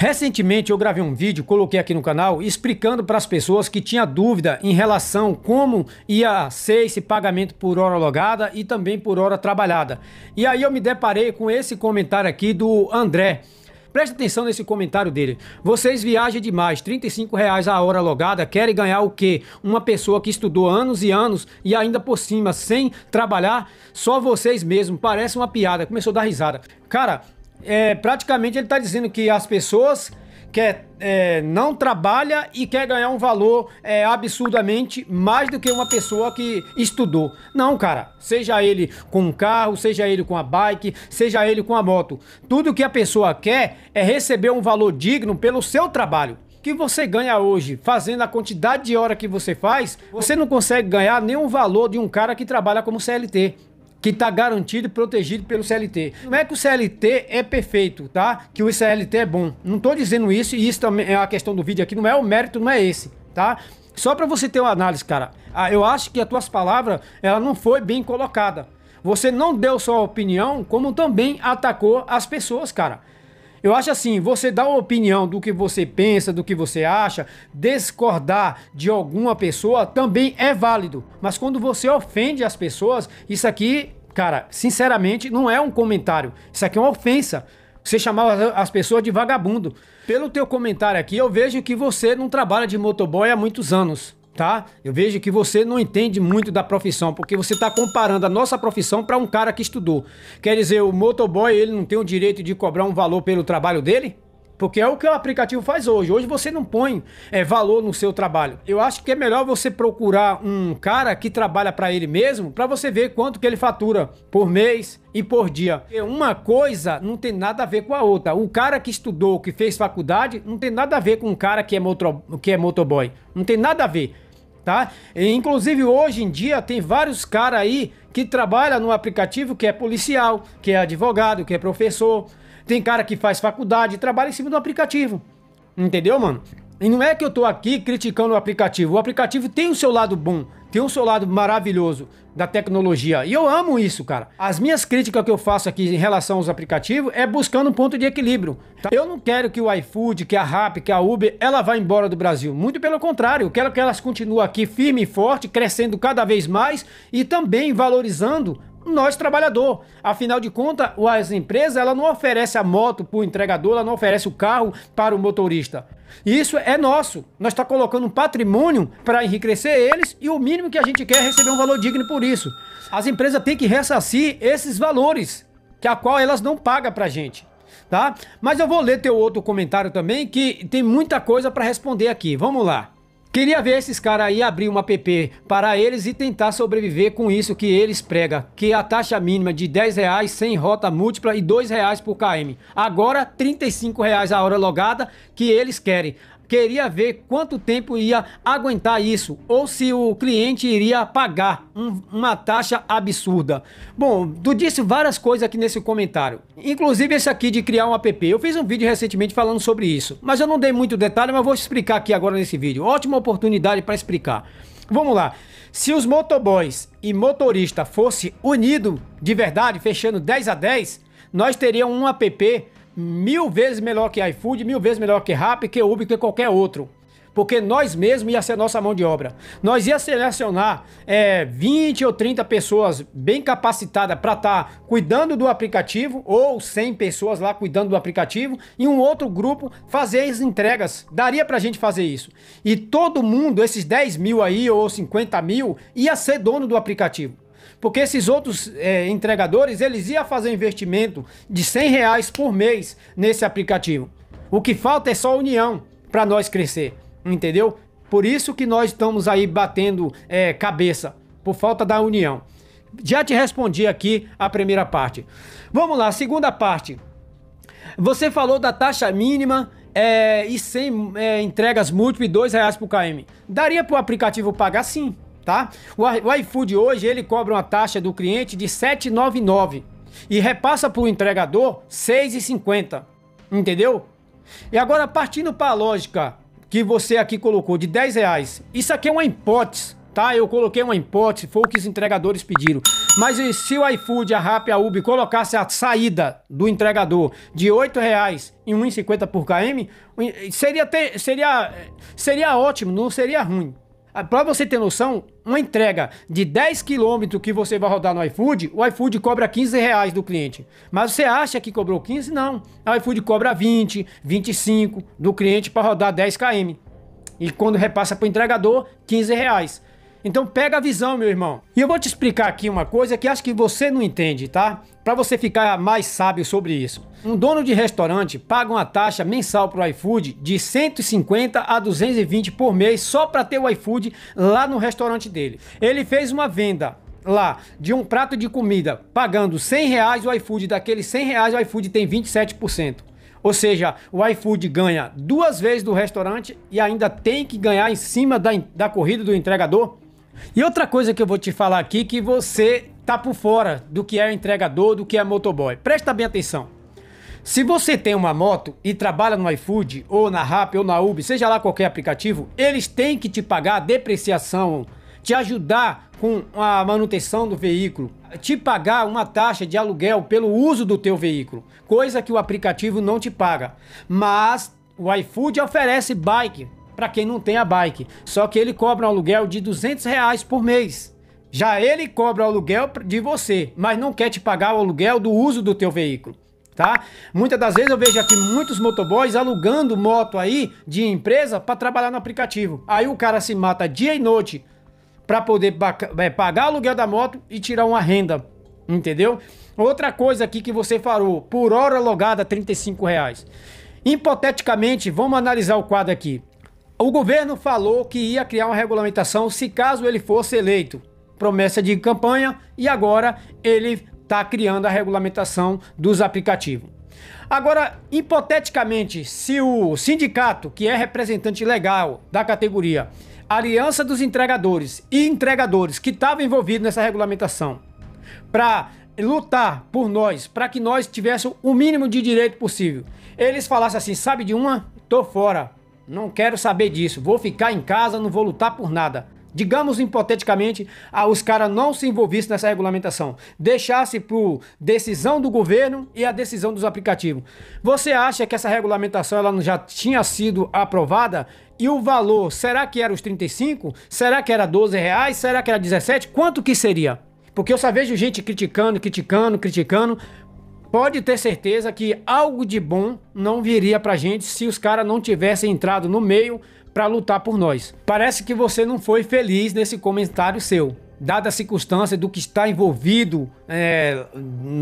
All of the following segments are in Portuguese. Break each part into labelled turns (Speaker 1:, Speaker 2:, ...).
Speaker 1: Recentemente eu gravei um vídeo, coloquei aqui no canal, explicando para as pessoas que tinha dúvida em relação como ia ser esse pagamento por hora logada e também por hora trabalhada. E aí eu me deparei com esse comentário aqui do André. Preste atenção nesse comentário dele. Vocês viajam demais, 35 reais a hora logada, querem ganhar o quê? Uma pessoa que estudou anos e anos e ainda por cima, sem trabalhar, só vocês mesmo. Parece uma piada. Começou a dar risada. Cara, é, praticamente ele está dizendo que as pessoas que é, não trabalha e quer ganhar um valor é, absurdamente mais do que uma pessoa que estudou. Não, cara. Seja ele com um carro, seja ele com a bike, seja ele com a moto. Tudo que a pessoa quer é receber um valor digno pelo seu trabalho. Que você ganha hoje fazendo a quantidade de hora que você faz, você não consegue ganhar nenhum valor de um cara que trabalha como CLT que está garantido e protegido pelo CLT. Não é que o CLT é perfeito, tá? Que o CLT é bom. Não estou dizendo isso, e isso também é a questão do vídeo aqui, não é o mérito, não é esse, tá? Só para você ter uma análise, cara. Ah, eu acho que as tuas palavras, ela não foi bem colocada. Você não deu sua opinião, como também atacou as pessoas, cara. Eu acho assim, você dá uma opinião do que você pensa, do que você acha, discordar de alguma pessoa também é válido. Mas quando você ofende as pessoas, isso aqui, cara, sinceramente, não é um comentário. Isso aqui é uma ofensa. Você chamar as pessoas de vagabundo. Pelo teu comentário aqui, eu vejo que você não trabalha de motoboy há muitos anos tá? Eu vejo que você não entende muito da profissão, porque você está comparando a nossa profissão para um cara que estudou. Quer dizer, o motoboy, ele não tem o direito de cobrar um valor pelo trabalho dele? Porque é o que o aplicativo faz hoje. Hoje você não põe é, valor no seu trabalho. Eu acho que é melhor você procurar um cara que trabalha para ele mesmo, para você ver quanto que ele fatura por mês e por dia. uma coisa não tem nada a ver com a outra. O cara que estudou, que fez faculdade, não tem nada a ver com o cara que é, motor, que é motoboy. Não tem nada a ver tá? E, inclusive hoje em dia tem vários caras aí que trabalham no aplicativo que é policial, que é advogado, que é professor. Tem cara que faz faculdade e trabalha em cima do aplicativo. Entendeu, mano? E não é que eu estou aqui criticando o aplicativo. O aplicativo tem o seu lado bom, tem o seu lado maravilhoso da tecnologia. E eu amo isso, cara. As minhas críticas que eu faço aqui em relação aos aplicativos é buscando um ponto de equilíbrio. Tá? Eu não quero que o iFood, que a Rap, que a Uber, ela vá embora do Brasil. Muito pelo contrário, eu quero que elas continuem aqui firme e forte, crescendo cada vez mais e também valorizando nós trabalhador. Afinal de contas, as empresas ela não oferece a moto para o entregador, ela não oferece o carro para o motorista. Isso é nosso. Nós está colocando um patrimônio para enriquecer eles e o mínimo que a gente quer é receber um valor digno por isso. As empresas têm que ressarcir esses valores, que a qual elas não pagam para a gente. Tá? Mas eu vou ler teu outro comentário também, que tem muita coisa para responder aqui. Vamos lá. Queria ver esses caras aí abrir uma app para eles e tentar sobreviver com isso que eles pregam, que é a taxa mínima de 10 reais sem rota múltipla e 2 reais por KM. Agora 35 reais a hora logada que eles querem queria ver quanto tempo ia aguentar isso ou se o cliente iria pagar um, uma taxa absurda. Bom, tu disse várias coisas aqui nesse comentário, inclusive esse aqui de criar um app. Eu fiz um vídeo recentemente falando sobre isso, mas eu não dei muito detalhe, mas vou explicar aqui agora nesse vídeo. Ótima oportunidade para explicar. Vamos lá. Se os motoboys e motorista fossem unidos de verdade, fechando 10 a 10, nós teríamos um app mil vezes melhor que iFood, mil vezes melhor que Rappi, que Uber, que qualquer outro. Porque nós mesmos ia ser nossa mão de obra. Nós ia selecionar é, 20 ou 30 pessoas bem capacitadas para estar tá cuidando do aplicativo, ou 100 pessoas lá cuidando do aplicativo, e um outro grupo fazer as entregas. Daria para a gente fazer isso. E todo mundo, esses 10 mil aí ou 50 mil, ia ser dono do aplicativo. Porque esses outros é, entregadores, eles iam fazer investimento de 100 reais por mês nesse aplicativo. O que falta é só união para nós crescer, entendeu? Por isso que nós estamos aí batendo é, cabeça, por falta da união. Já te respondi aqui a primeira parte. Vamos lá, segunda parte. Você falou da taxa mínima é, e sem é, entregas múltiplas e R$ reais por KM. Daria para o aplicativo pagar sim tá? O, o iFood hoje, ele cobra uma taxa do cliente de 7,99 e repassa para o entregador 6,50, entendeu? E agora, partindo para a lógica que você aqui colocou de 10 reais, isso aqui é uma hipótese, tá? Eu coloquei uma hipótese, foi o que os entregadores pediram. Mas se o iFood, a Rappi, a Uber colocasse a saída do entregador de 8 reais e 1,50 por KM, seria, ter, seria, seria ótimo, não seria ruim. Ah, para você ter noção, uma entrega de 10 km que você vai rodar no iFood, o iFood cobra 15 reais do cliente. Mas você acha que cobrou 15? Não. O iFood cobra 20, 25 do cliente para rodar 10 km. E quando repassa para o entregador, 15 reais. Então pega a visão, meu irmão. E eu vou te explicar aqui uma coisa que acho que você não entende, tá? Para você ficar mais sábio sobre isso, um dono de restaurante paga uma taxa mensal para o iFood de 150 a 220 por mês só para ter o iFood lá no restaurante dele. Ele fez uma venda lá de um prato de comida pagando 100 reais o iFood, daqueles 100 reais o iFood tem 27%. Ou seja, o iFood ganha duas vezes do restaurante e ainda tem que ganhar em cima da, da corrida do entregador. E outra coisa que eu vou te falar aqui que você tá por fora do que é entregador, do que é motoboy. Presta bem atenção. Se você tem uma moto e trabalha no iFood, ou na Rappi, ou na Uber, seja lá qualquer aplicativo, eles têm que te pagar a depreciação, te ajudar com a manutenção do veículo, te pagar uma taxa de aluguel pelo uso do teu veículo, coisa que o aplicativo não te paga. Mas o iFood oferece bike para quem não tem a bike, só que ele cobra um aluguel de 200 reais por mês. Já ele cobra o aluguel de você, mas não quer te pagar o aluguel do uso do teu veículo. Tá? Muitas das vezes eu vejo aqui muitos motoboys alugando moto aí de empresa para trabalhar no aplicativo. Aí o cara se mata dia e noite para poder é, pagar o aluguel da moto e tirar uma renda, entendeu? Outra coisa aqui que você falou, por hora logada 35 reais. Hipoteticamente, vamos analisar o quadro aqui. O governo falou que ia criar uma regulamentação se caso ele fosse eleito promessa de campanha e agora ele está criando a regulamentação dos aplicativos. Agora, hipoteticamente, se o sindicato, que é representante legal da categoria, Aliança dos Entregadores e Entregadores, que estava envolvido nessa regulamentação, para lutar por nós, para que nós tivéssemos o mínimo de direito possível, eles falassem assim: sabe de uma? Tô fora. Não quero saber disso. Vou ficar em casa, não vou lutar por nada. Digamos hipoteticamente, ah, os caras não se envolvissem nessa regulamentação, deixasse por decisão do governo e a decisão dos aplicativos. Você acha que essa regulamentação ela já tinha sido aprovada? E o valor, será que era os 35? Será que era 12 reais? Será que era 17? Quanto que seria? Porque eu só vejo gente criticando, criticando, criticando. Pode ter certeza que algo de bom não viria pra gente se os caras não tivessem entrado no meio para lutar por nós. Parece que você não foi feliz nesse comentário seu. Dada a circunstância do que está envolvido é,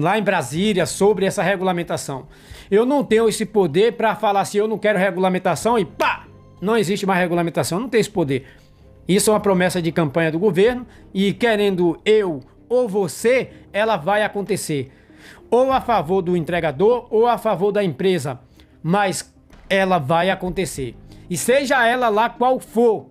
Speaker 1: lá em Brasília sobre essa regulamentação. Eu não tenho esse poder para falar se assim, eu não quero regulamentação e pá! Não existe mais regulamentação, não tem esse poder. Isso é uma promessa de campanha do governo e querendo eu ou você, ela vai acontecer. Ou a favor do entregador ou a favor da empresa, mas ela vai acontecer. E seja ela lá qual for,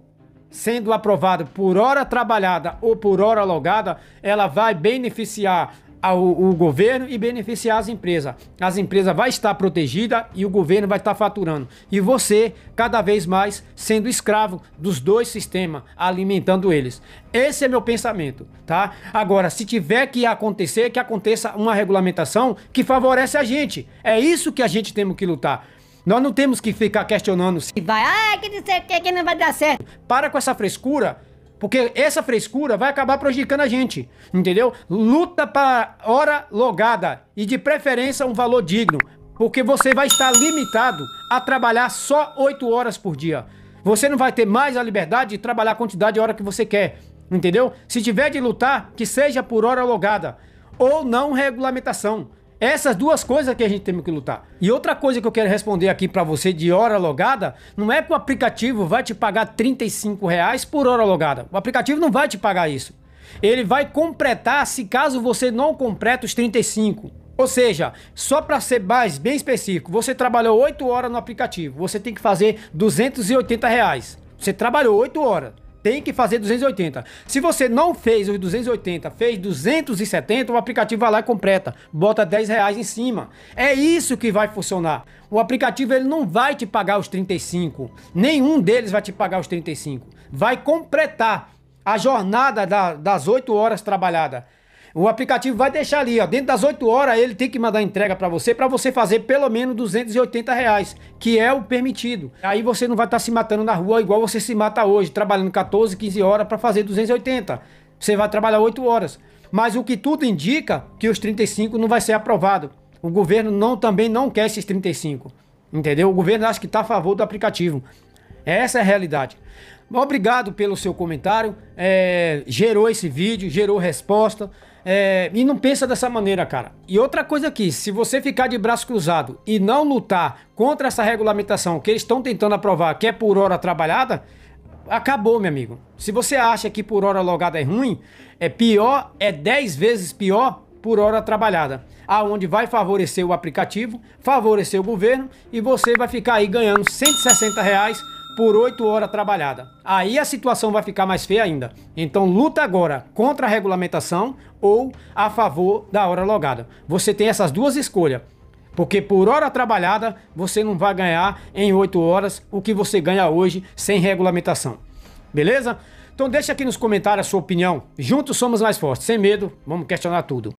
Speaker 1: sendo aprovada por hora trabalhada ou por hora logada, ela vai beneficiar ao, o governo e beneficiar as empresas. As empresas vai estar protegida e o governo vai estar faturando. E você, cada vez mais, sendo escravo dos dois sistemas, alimentando eles. Esse é meu pensamento, tá? Agora, se tiver que acontecer, que aconteça uma regulamentação que favorece a gente. É isso que a gente tem que lutar. Nós não temos que ficar questionando se vai, ah, que não sei o que, que não vai dar certo. Para com essa frescura, porque essa frescura vai acabar prejudicando a gente, entendeu? Luta para hora logada e de preferência um valor digno, porque você vai estar limitado a trabalhar só 8 horas por dia. Você não vai ter mais a liberdade de trabalhar a quantidade de hora que você quer, entendeu? Se tiver de lutar, que seja por hora logada ou não regulamentação. Essas duas coisas que a gente tem que lutar. E outra coisa que eu quero responder aqui para você de hora logada, não é que o aplicativo vai te pagar 35 reais por hora logada. O aplicativo não vai te pagar isso. Ele vai completar se caso você não completa os 35. Ou seja, só para ser mais bem específico, você trabalhou 8 horas no aplicativo, você tem que fazer 280 reais. Você trabalhou 8 horas. Tem que fazer 280. Se você não fez os 280, fez 270, o aplicativo vai lá e completa. Bota 10 reais em cima. É isso que vai funcionar. O aplicativo ele não vai te pagar os 35. Nenhum deles vai te pagar os 35. Vai completar a jornada da, das 8 horas trabalhadas o aplicativo vai deixar ali, ó, dentro das 8 horas ele tem que mandar entrega para você, para você fazer pelo menos 280 reais, que é o permitido. Aí você não vai estar tá se matando na rua igual você se mata hoje, trabalhando 14, 15 horas para fazer 280. Você vai trabalhar 8 horas. Mas o que tudo indica que os 35 não vai ser aprovado. O governo não também não quer esses 35. Entendeu? O governo acha que está a favor do aplicativo. Essa é a realidade. Obrigado pelo seu comentário. É, gerou esse vídeo, gerou resposta. É, e não pensa dessa maneira, cara. E outra coisa aqui, se você ficar de braço cruzado e não lutar contra essa regulamentação que eles estão tentando aprovar, que é por hora trabalhada, acabou, meu amigo. Se você acha que por hora logada é ruim, é pior, é 10 vezes pior por hora trabalhada, aonde vai favorecer o aplicativo, favorecer o governo e você vai ficar aí ganhando 160 reais por 8 horas trabalhada. Aí a situação vai ficar mais feia ainda. Então luta agora contra a regulamentação ou a favor da hora logada. Você tem essas duas escolhas. Porque por hora trabalhada você não vai ganhar em 8 horas o que você ganha hoje sem regulamentação. Beleza? Então deixa aqui nos comentários a sua opinião. Juntos somos mais fortes, sem medo, vamos questionar tudo.